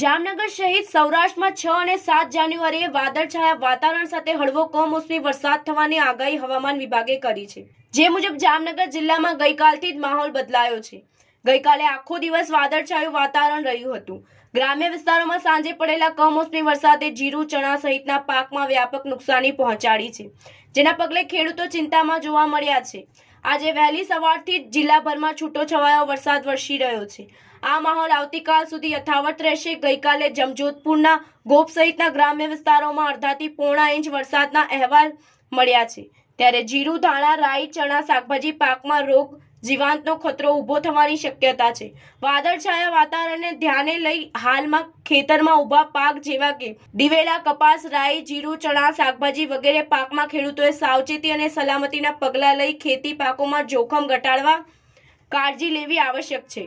જામનગર સહિત સૌરાષ્ટ્રમાં છ અને સાત જાન્યુઆરીએ વાદળછાયા વાતાવરણ સાથે હળવો કમોસમી વરસાદ થવાની આગાહી હવામાન વિભાગે કરી છે જે મુજબ જામનગર જિલ્લામાં ગઈકાલથી જ માહોલ બદલાયો છે ગઈકાલે આખો દિવસ વાદળછાયું વાતાવરણ રહ્યું હતું ગ્રામ્ય વિસ્તારોમાં સાંજે પડેલા કમોસમી વરસાદે જીરું ચણા સહિતના પાકમાં વ્યાપક નુકસાની પહોંચાડી છે જેના પગલે ખેડૂતો ચિંતામાં જોવા મળ્યા છે આજે વહેલી સવારથી જ જિલ્લાભરમાં છૂટોછવાયો વરસાદ વરસી રહ્યો છે આ માહોલ આવતીકાલ સુધી યથાવત રહેશે ગઈકાલે જમજોધપુરના ગોપ સહિતના ગ્રામ્ય વિસ્તારોમાં અડધાથી પોણા ઇંચ વરસાદના અહેવાલ મળ્યા છે ત્યારે જીરું ધાણા રાઈ ચણા શાકભાજી પાકમાં રોગ જીવાંતનો ખતરો ઊભો થવાની શક્યતા છે વાદળછાયા વાતાવરણને ધ્યાને લઈ હાલમાં ખેતરમાં ઊભા પાક જેવા કે દિવેલા કપાસ રાઈ જીરું ચણા શાકભાજી વગેરે પાકમાં ખેડૂતોએ સાવચેતી અને સલામતીના પગલાં લઈ ખેતી પાકોમાં જોખમ ઘટાડવા કાળજી લેવી આવશ્યક છે